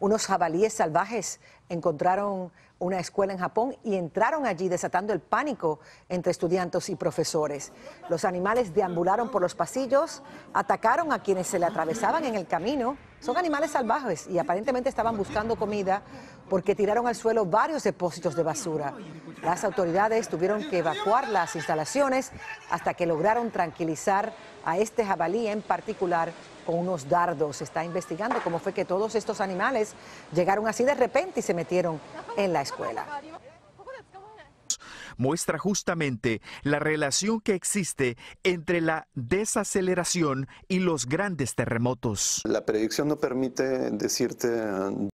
unos jabalíes salvajes encontraron una escuela en Japón y entraron allí desatando el pánico entre estudiantes y profesores. Los animales deambularon por los pasillos, atacaron a quienes se le atravesaban en el camino son animales salvajes y aparentemente estaban buscando comida porque tiraron al suelo varios depósitos de basura. Las autoridades tuvieron que evacuar las instalaciones hasta que lograron tranquilizar a este jabalí en particular con unos dardos. Se está investigando cómo fue que todos estos animales llegaron así de repente y se metieron en la escuela muestra justamente la relación que existe entre la desaceleración y los grandes terremotos. La predicción no permite decirte